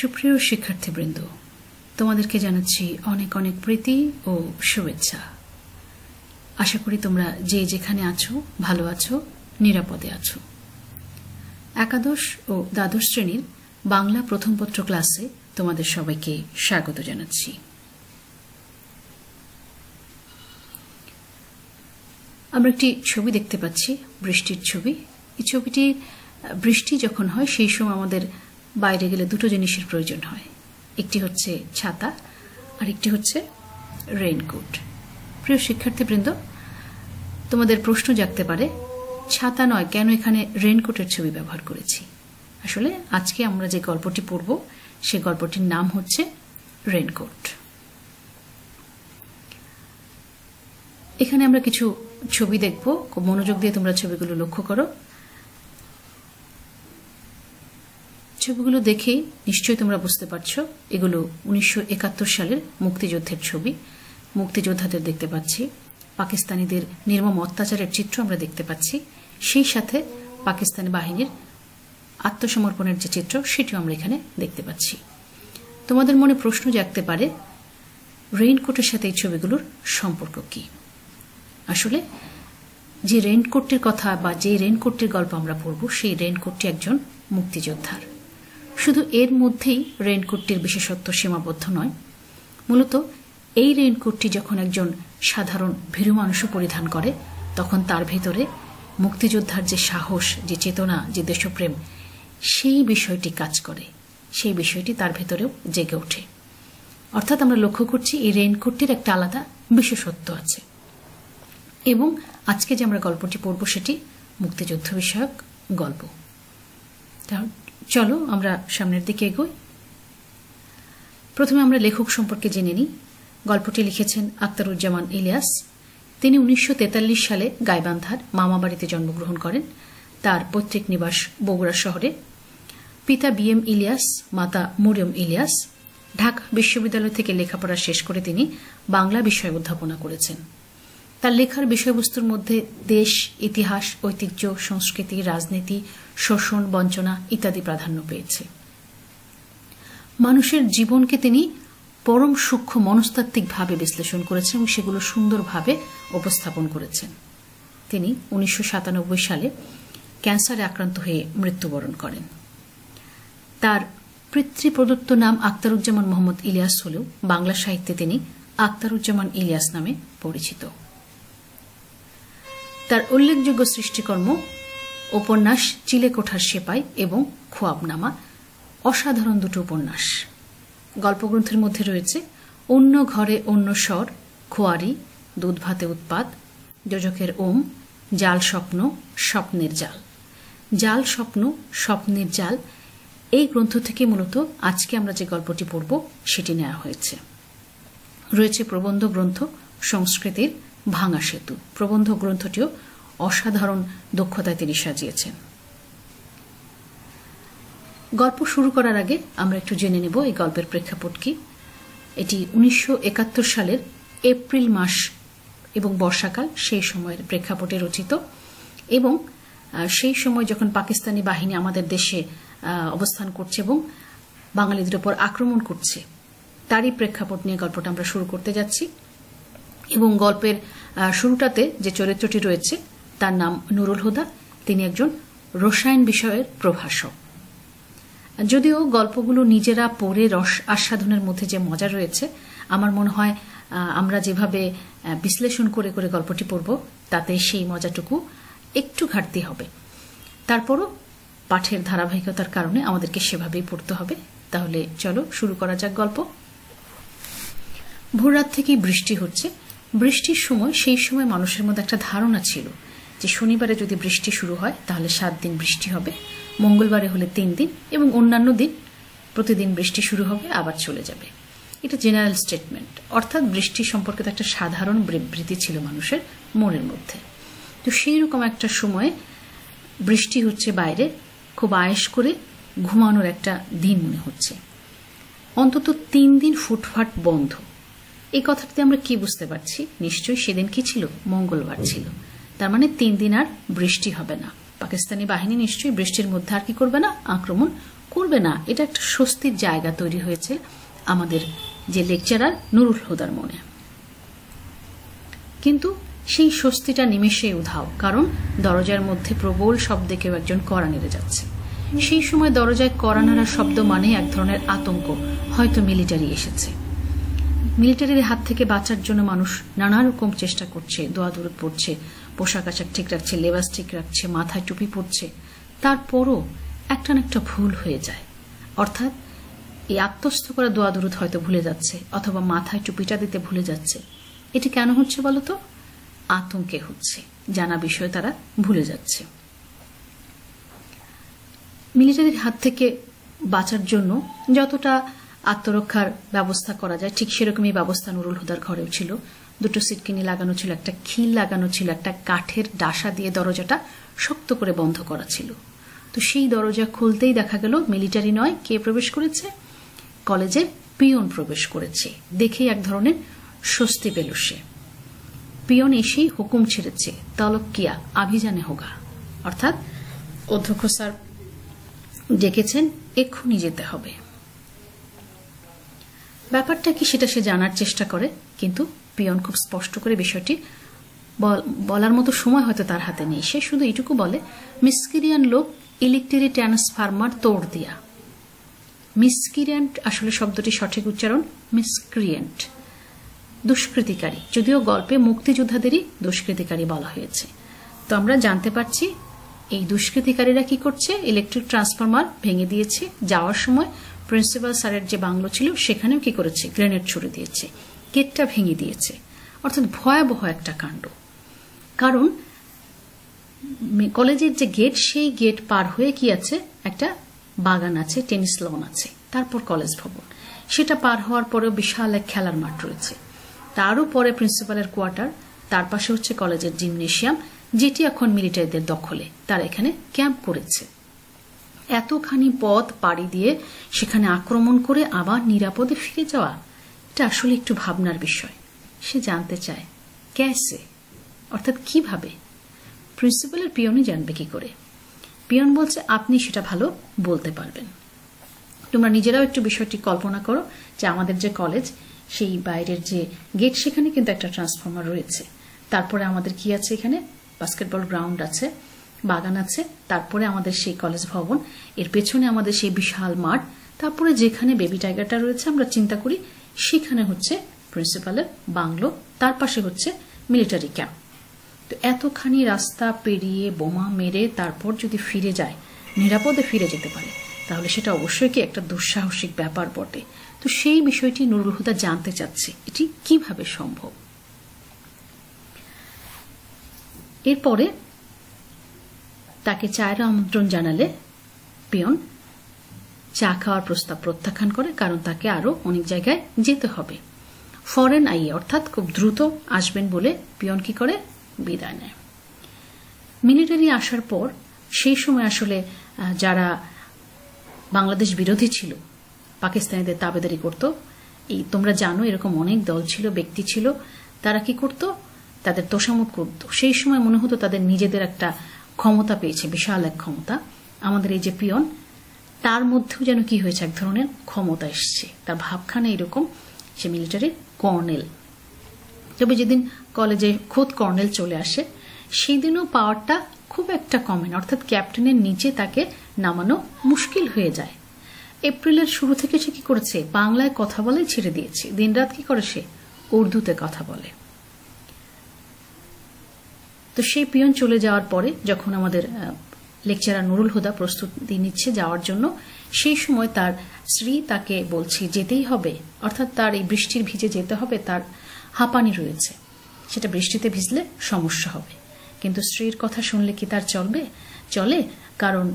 সুপ্রিয় শিক্ষার্থীবৃন্দ তোমাদেরকে জানাচ্ছি অনেক অনেক প্রীতি ও শুভেচ্ছা আশা করি তোমরা যে যেখানে আছো ভালো আছো নিরাপদে আছো একাদশ ও দ্বাদশ শ্রেণীর বাংলা প্রথম পত্র ক্লাসে তোমাদের সবাইকে স্বাগত জানাচ্ছি আমরা একটি ছবি দেখতে পাচ্ছি বৃষ্টির ছবি এই ছবিটি বৃষ্টি যখন হয় সেই সময় আমাদের বাইরে গেলে দুটো জিনিসের প্রয়োজন হয় একটি হচ্ছে ছাতা আর একটি হচ্ছে রেইনকোট প্রিয় শিক্ষার্থীবৃন্দ তোমাদের প্রশ্ন জাগতে পারে ছাতা নয় কেন এখানে রেইনকোটের ছবি ব্যবহার করেছি আসলে আজকে আমরা যে গল্পটি পড়ব সে গল্পটির নাম হচ্ছে রেইনকোট এখানে আমরা কিছু ছবি দেখব মনোযোগ দিয়ে তোমরা ছবিগুলো লক্ষ্য করো ছবিগুলো দেখে নিশ্চয়ই তোমরা বুঝতে পারছো এগুলো উনিশশো সালের মুক্তিযুদ্ধের ছবি মুক্তিযোদ্ধাদের দেখতে পাচ্ছি পাকিস্তানিদের নির্মম অত্যাচারের চিত্র আমরা দেখতে পাচ্ছি সেই সাথে পাকিস্তানি বাহিনীর আত্মসমর্পণের যে চিত্র সেটিও আমরা এখানে দেখতে পাচ্ছি তোমাদের মনে প্রশ্ন জাগতে পারে রেইনকোটের সাথে এই ছবিগুলোর সম্পর্ক কি আসলে যে রেইনকোটটির কথা বা যে রেইনকোটটির গল্প আমরা পড়ব সেই রেইনকোটটি একজন মুক্তিযোদ্ধার শুধু এর মধ্যেই রেইনকোটটির বিশেষত্ব সীমাবদ্ধ নয় মূলত এই রেইনকোটটি যখন একজন সাধারণ ভীরু মানুষও পরিধান করে তখন তার ভেতরে মুক্তিযোদ্ধার যে সাহস যে চেতনা যে দেশপ্রেম সেই বিষয়টি কাজ করে সেই বিষয়টি তার ভেতরেও জেগে ওঠে অর্থাৎ আমরা লক্ষ্য করছি এই রেইনকোটটির একটা আলাদা বিশেষত্ব আছে এবং আজকে যে আমরা গল্পটি পড়ব সেটি মুক্তিযুদ্ধ বিষয়ক গল্প চলো আমরা সামনের দিকে এগোই প্রথমে আমরা লেখক সম্পর্কে জেনে নিই গল্পটি লিখেছেন আক্তারুজ্জামান ইলিয়াস তিনি উনিশশো সালে গাইবান্ধার মামাবাড়িতে জন্মগ্রহণ করেন তার পৈতৃক নিবাস বগুড়া শহরে পিতা বি এম ইলিয়াস মাতা মরিয়ম ইলিয়াস ঢাকা বিশ্ববিদ্যালয় থেকে লেখাপড়া শেষ করে তিনি বাংলা বিষয় অধ্যাপনা করেছেন তার লেখার বিষয়বস্তুর মধ্যে দেশ ইতিহাস ঐতিহ্য সংস্কৃতি রাজনীতি শোষণ বঞ্চনা ইত্যাদি প্রাধান্য পেয়েছে মানুষের জীবনকে তিনি পরম সূক্ষ্ম মনস্তাত্ত্বিকভাবে বিশ্লেষণ করেছেন এবং সেগুলো সুন্দরভাবে উপস্থাপন করেছেন তিনি উনিশশো সালে ক্যান্সারে আক্রান্ত হয়ে মৃত্যুবরণ করেন তার পিতৃপ্রদত্ত নাম আক্তারুজ্জামান মোহাম্মদ ইলিয়াস হলেও বাংলা সাহিত্যে তিনি আক্তারুজ্জামান ইলিয়াস নামে পরিচিত তার উল্লেখযোগ্য সৃষ্টিকর্ম উপন্যাস চিলেকোঠার সেপাই এবং খোয়াবনামা অসাধারণ দুটো উপন্যাস গল্পগ্রন্থের মধ্যে রয়েছে অন্য ঘরে অন্য স্বর খোয়ারি দুধভাতে উৎপাত যোজকের ওম জাল স্বপ্ন স্বপ্নের জাল জাল স্বপ্ন স্বপ্নের জাল এই গ্রন্থ থেকে মূলত আজকে আমরা যে গল্পটি পড়ব সেটি নেওয়া হয়েছে রয়েছে প্রবন্ধ গ্রন্থ সংস্কৃতির ভাঙা সেতু প্রবন্ধ গ্রন্থটিও অসাধারণ দক্ষতায় তিনি সাজিয়েছেন গল্প শুরু করার আগে আমরা একটু জেনে নেব এই গল্পের প্রেক্ষাপট কি এটি উনিশশো সালের এপ্রিল মাস এবং বর্ষাকাল সেই সময়ের প্রেক্ষাপটে রচিত এবং সেই সময় যখন পাকিস্তানি বাহিনী আমাদের দেশে অবস্থান করছে এবং বাঙালিদের উপর আক্রমণ করছে তারই প্রেক্ষাপট নিয়ে গল্পটা আমরা শুরু করতে যাচ্ছি এবং গল্পের শুরুটাতে যে চরিত্রটি রয়েছে তার নাম নুরুল হুদা তিনি একজন রসায়ন বিষয়ের প্রভাষক যদিও গল্পগুলো নিজেরা পড়ে রস আস্বাদনের মধ্যে যে মজা রয়েছে আমার মনে হয় আমরা যেভাবে বিশ্লেষণ করে করে গল্পটি পড়ব তাতে সেই মজাটুকু একটু ঘাটতি হবে তারপরও পাঠের ধারাবাহিকতার কারণে আমাদেরকে সেভাবেই পড়তে হবে তাহলে চলো শুরু করা যাক গল্প ভোররাত থেকেই বৃষ্টি হচ্ছে বৃষ্টির সময় সেই সময় মানুষের মধ্যে একটা ধারণা ছিল যে শনিবারে যদি বৃষ্টি শুরু হয় তাহলে সাত দিন বৃষ্টি হবে মঙ্গলবারে হলে তিন দিন এবং অন্যান্য দিন প্রতিদিন বৃষ্টি শুরু হবে আবার চলে যাবে এটা জেনারেল স্টেটমেন্ট অর্থাৎ বৃষ্টি সম্পর্কে তো একটা সাধারণ বিবৃতি ছিল মানুষের মনের মধ্যে তো সেই রকম একটা সময়ে বৃষ্টি হচ্ছে বাইরে খুব আয়েস করে ঘুমানোর একটা দিন মনে হচ্ছে অন্তত তিন দিন ফুটফাট বন্ধ এই কথাটাতে আমরা কি বুঝতে পারছি নিশ্চয়ই সেদিন কি ছিল মঙ্গলবার ছিল তার মানে তিন দিন আর বৃষ্টি হবে না পাকিস্তানি বাহিনী নিশ্চয়ই বৃষ্টির মধ্যে আর কি করবে না আক্রমণ করবে না এটা একটা স্বস্তির জায়গা তৈরি হয়েছে আমাদের যে লেকচারার নুরুল হুদার মনে কিন্তু সেই স্বস্তিটা নিমেষে উধাও কারণ দরজার মধ্যে প্রবল শব্দে কেউ একজন কড়া নেড়ে যাচ্ছে সেই সময় দরজায় কড়া নাড়ার শব্দ মানে এক ধরনের আতঙ্ক হয়তো মিলিটারি এসেছে মিলিটারির হাত থেকে বাঁচার জন্য মানুষ নানা রকম চেষ্টা করছে দোয়া দূর পড়ছে পোশাক আশাক ঠিক রাখছে লেবাস ঠিক রাখছে মাথায় টুপি পড়ছে তারপরও একটা না একটা ভুল হয়ে যায় অর্থাৎ এই আত্মস্থ করা দোয়া দূরত হয়তো ভুলে যাচ্ছে অথবা মাথায় টুপিটা দিতে ভুলে যাচ্ছে এটি কেন হচ্ছে বলতো আতঙ্কে হচ্ছে জানা বিষয় তারা ভুলে যাচ্ছে মিলিটারির হাত থেকে বাঁচার জন্য যতটা আত্মরক্ষার ব্যবস্থা করা যায় ঠিক সেরকমই ব্যবস্থা নুরুল হুদার ঘরেও ছিল দুটো সিটকিনি লাগানো ছিল একটা খিল লাগানো ছিল একটা কাঠের ডাসা দিয়ে দরজাটা শক্ত করে বন্ধ করা ছিল তো সেই দরজা খুলতেই দেখা গেল মিলিটারি নয় কে প্রবেশ করেছে কলেজে পিয়ন প্রবেশ করেছে দেখেই এক ধরনের স্বস্তি পেল সে পিয়ন এসেই হুকুম ছেড়েছে তলকিয়া আভিযানে হোগা অর্থাৎ অধ্যক্ষ স্যার ডেকেছেন এক্ষুনি যেতে হবে ব্যাপারটা কি সেটা সে জানার চেষ্টা করে কিন্তু পিয়ন খুব স্পষ্ট করে বিষয়টি বলার মতো সময় হয়তো তার হাতে নেই সে শুধু এইটুকু বলে মিসকিরিয়ান লোক ইলেকট্রি ট্রান্সফার্মার তোড় দিয়া মিসক্রিয়েন্ট আসলে শব্দটি সঠিক উচ্চারণ মিসক্রিয়েন্ট দুষ্কৃতিকারী যদিও গল্পে মুক্তিযোদ্ধাদেরই দুষ্কৃতিকারী বলা হয়েছে তো আমরা জানতে পারছি এই দুষ্কৃতিকারীরা কি করছে ইলেকট্রিক ট্রান্সফরমার ভেঙে দিয়েছে যাওয়ার সময় প্রিন্সিপাল স্যারের যে বাংলো ছিল সেখানেও কি করেছে গ্রেনেড ছুড়ে দিয়েছে গেটটা ভেঙে দিয়েছে অর্থাৎ ভয়াবহ একটা কাণ্ড কারণ কলেজের যে গেট সেই গেট পার হয়ে কি আছে একটা বাগান আছে টেনিস লন আছে তারপর কলেজ ভবন সেটা পার হওয়ার পরেও বিশাল এক খেলার মাঠ রয়েছে তারও পরে প্রিন্সিপালের কোয়ার্টার তার পাশে হচ্ছে কলেজের জিমনেশিয়াম যেটি এখন মিলিটারিদের দখলে তারা এখানে ক্যাম্প করেছে এতখানি পথ পাড়ি দিয়ে সেখানে আক্রমণ করে আবার নিরাপদে ফিরে যাওয়া এটা আসলে একটু ভাবনার বিষয় সে জানতে চায় ক্যাসে অর্থাৎ কিভাবে প্রিন্সিপালের পিয়নই জানবে কি করে পিয়ন বলছে আপনি সেটা ভালো বলতে পারবেন তোমরা নিজেরাও একটু বিষয়টি কল্পনা করো যে আমাদের যে কলেজ সেই বাইরের যে গেট সেখানে কিন্তু একটা ট্রান্সফর্মার রয়েছে তারপরে আমাদের কি আছে এখানে বাস্কেটবল গ্রাউন্ড আছে বাগান আছে তারপরে আমাদের সেই কলেজ ভবন এর পেছনে আমাদের সেই বিশাল মাঠ তারপরে যেখানে বেবি টাইগারটা রয়েছে আমরা চিন্তা করি সেখানে হচ্ছে প্রিন্সিপালের বাংলো তার পাশে হচ্ছে মিলিটারি ক্যাম্প তো এতখানি রাস্তা পেরিয়ে বোমা মেরে তারপর যদি ফিরে যায় নিরাপদে ফিরে যেতে পারে তাহলে সেটা অবশ্যই কি একটা দুঃসাহসিক ব্যাপার বটে তো সেই বিষয়টি নুরুল হুদা জানতে চাচ্ছে এটি কিভাবে সম্ভব এরপরে তাকে চায়ের আমন্ত্রণ জানালে পিয়ন চা খাওয়ার প্রস্তাব প্রত্যাখ্যান করে কারণ তাকে আরও অনেক জায়গায় যেতে হবে ফরেন আইয়ে অর্থাৎ খুব দ্রুত আসবেন বলে পিয়ন কি করে বিদায় নেয় মিলিটারি আসার পর সেই সময় আসলে যারা বাংলাদেশ বিরোধী ছিল পাকিস্তানিদের তাবেদারি করত এই তোমরা জানো এরকম অনেক দল ছিল ব্যক্তি ছিল তারা কি করত তাদের তোষামত করত সেই সময় মনে হতো তাদের নিজেদের একটা ক্ষমতা পেয়েছে বিশাল এক ক্ষমতা আমাদের এই যে পিয়ন তার মধ্যেও যেন কি হয়েছে এক ধরনের ক্ষমতা এসছে তার ভাবখানে এরকম সে মিলিটারি কর্নেল তবে যেদিন কলেজে খোদ কর্নেল চলে আসে সেদিনও পাওয়ারটা খুব একটা কমেন অর্থাৎ ক্যাপ্টেনের নিচে তাকে নামানো মুশকিল হয়ে যায় এপ্রিলের শুরু থেকে সে কি করেছে বাংলায় কথা বলে ছেড়ে দিয়েছে দিনরাত কি করে সে উর্দুতে কথা বলে তো সেই পিয়ন চলে যাওয়ার পরে যখন আমাদের লেকচারার নুরুল হুদা প্রস্তুতি নিচ্ছে যাওয়ার জন্য সেই সময় তার স্ত্রী তাকে বলছে যেতেই হবে অর্থাৎ তার এই বৃষ্টির ভিজে যেতে হবে তার হাঁপানি রয়েছে সেটা বৃষ্টিতে ভিজলে সমস্যা হবে কিন্তু স্ত্রীর কথা শুনলে কি তার চলবে চলে কারণ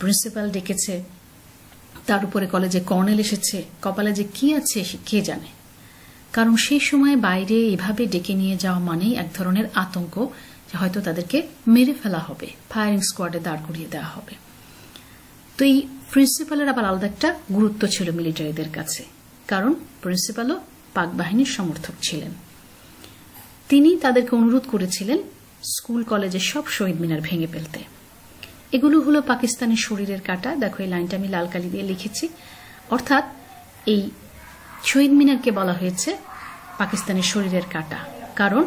প্রিন্সিপাল ডেকেছে তার উপরে কলেজে কর্নেল এসেছে কপালে যে কি আছে সে কে জানে কারণ সেই সময় বাইরে এভাবে ডেকে নিয়ে যাওয়া মানেই এক ধরনের আতঙ্ক হয়তো তাদেরকে মেরে ফেলা হবে ফায়ারিং স্কোয়াডে দাঁড় করিয়ে দেওয়া হবে তো এই প্রিন্সিপালের আবার আলাদা একটা গুরুত্ব ছিল মিলিটারিদের কাছে কারণ প্রিন্সিপালও পাক বাহিনীর সমর্থক ছিলেন তিনি তাদেরকে অনুরোধ করেছিলেন স্কুল কলেজের সব শহীদ মিনার ভেঙে ফেলতে এগুলো হলো পাকিস্তানের শরীরের কাটা দেখো এই লাইনটা আমি লাল কালি দিয়ে লিখেছি অর্থাৎ এই শহীদ মিনারকে বলা হয়েছে পাকিস্তানের শরীরের কাটা কারণ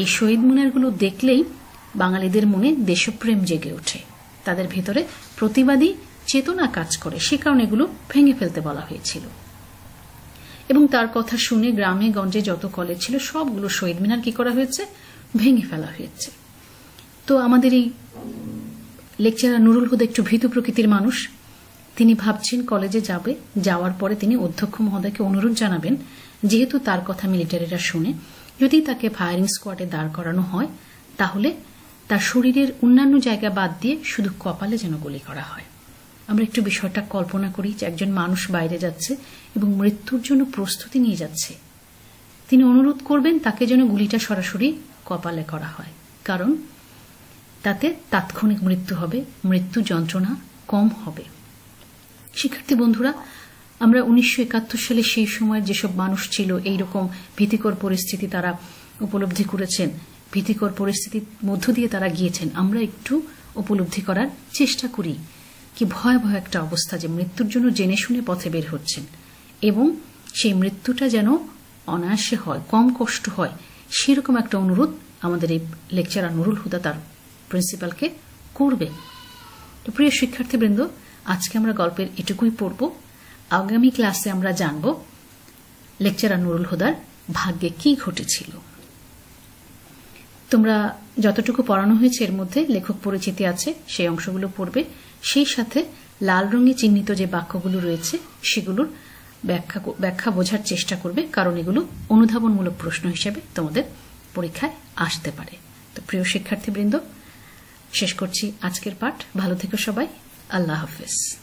এই শহীদ মিনারগুলো দেখলেই বাঙালিদের মনে দেশপ্রেম জেগে ওঠে তাদের ভেতরে প্রতিবাদী চেতনা কাজ করে সে কারণে এগুলো ভেঙে ফেলতে বলা হয়েছিল এবং তার কথা শুনে গ্রামে গঞ্জে যত কলেজ ছিল সবগুলো শহীদ মিনার কি করা হয়েছে ভেঙে ফেলা হয়েছে তো আমাদের এই লেকচারার নুরুল হুদ একটু ভীতু প্রকৃতির মানুষ তিনি ভাবছেন কলেজে যাবে যাওয়ার পরে তিনি অধ্যক্ষ মহোদয়কে অনুরোধ জানাবেন যেহেতু তার কথা মিলিটারিরা শুনে যদি তাকে ফায়ারিং স্কোয়াডে দাঁড় করানো হয় তাহলে তার শরীরের অন্যান্য জায়গা বাদ দিয়ে শুধু কপালে যেন গুলি করা হয় আমরা একটু বিষয়টা কল্পনা করি যে একজন মানুষ বাইরে যাচ্ছে এবং মৃত্যুর জন্য প্রস্তুতি নিয়ে যাচ্ছে তিনি অনুরোধ করবেন তাকে যেন গুলিটা সরাসরি কপালে করা হয় কারণ তাতে তাৎক্ষণিক মৃত্যু হবে মৃত্যু যন্ত্রণা কম হবে শিক্ষার্থী বন্ধুরা আমরা উনিশশো একাত্তর সালে সেই সময়ের যেসব মানুষ ছিল এই রকম ভীতিকর পরিস্থিতি তারা উপলব্ধি করেছেন ভীতিকর পরিস্থিতির মধ্য দিয়ে তারা গিয়েছেন আমরা একটু উপলব্ধি করার চেষ্টা করি কি ভয়াবহ একটা অবস্থা যে মৃত্যুর জন্য জেনে শুনে পথে বের হচ্ছেন এবং সেই মৃত্যুটা যেন অনায়াসে হয় কম কষ্ট হয় সেরকম একটা অনুরোধ আমাদের এই লেকচারার নুরুল হুদা তার প্রিন্সিপালকে করবে প্রিয় শিক্ষার্থীবৃন্দ আজকে আমরা গল্পের এটুকুই পড়ব আগামী ক্লাসে আমরা জানব লেকচারার নুরুল হুদার ভাগ্যে কি ঘটেছিল তোমরা যতটুকু পড়ানো হয়েছে এর মধ্যে লেখক পরিচিতি আছে সেই অংশগুলো পড়বে সেই সাথে লাল রঙে চিহ্নিত যে বাক্যগুলো রয়েছে সেগুলোর ব্যাখ্যা ব্যাখ্যা বোঝার চেষ্টা করবে কারণ এগুলো অনুধাবনমূলক প্রশ্ন হিসেবে তোমাদের পরীক্ষায় আসতে পারে তো প্রিয় শিক্ষার্থীবৃন্দ শেষ করছি আজকের পাঠ ভালো থেকো সবাই আল্লাহ হাফেজ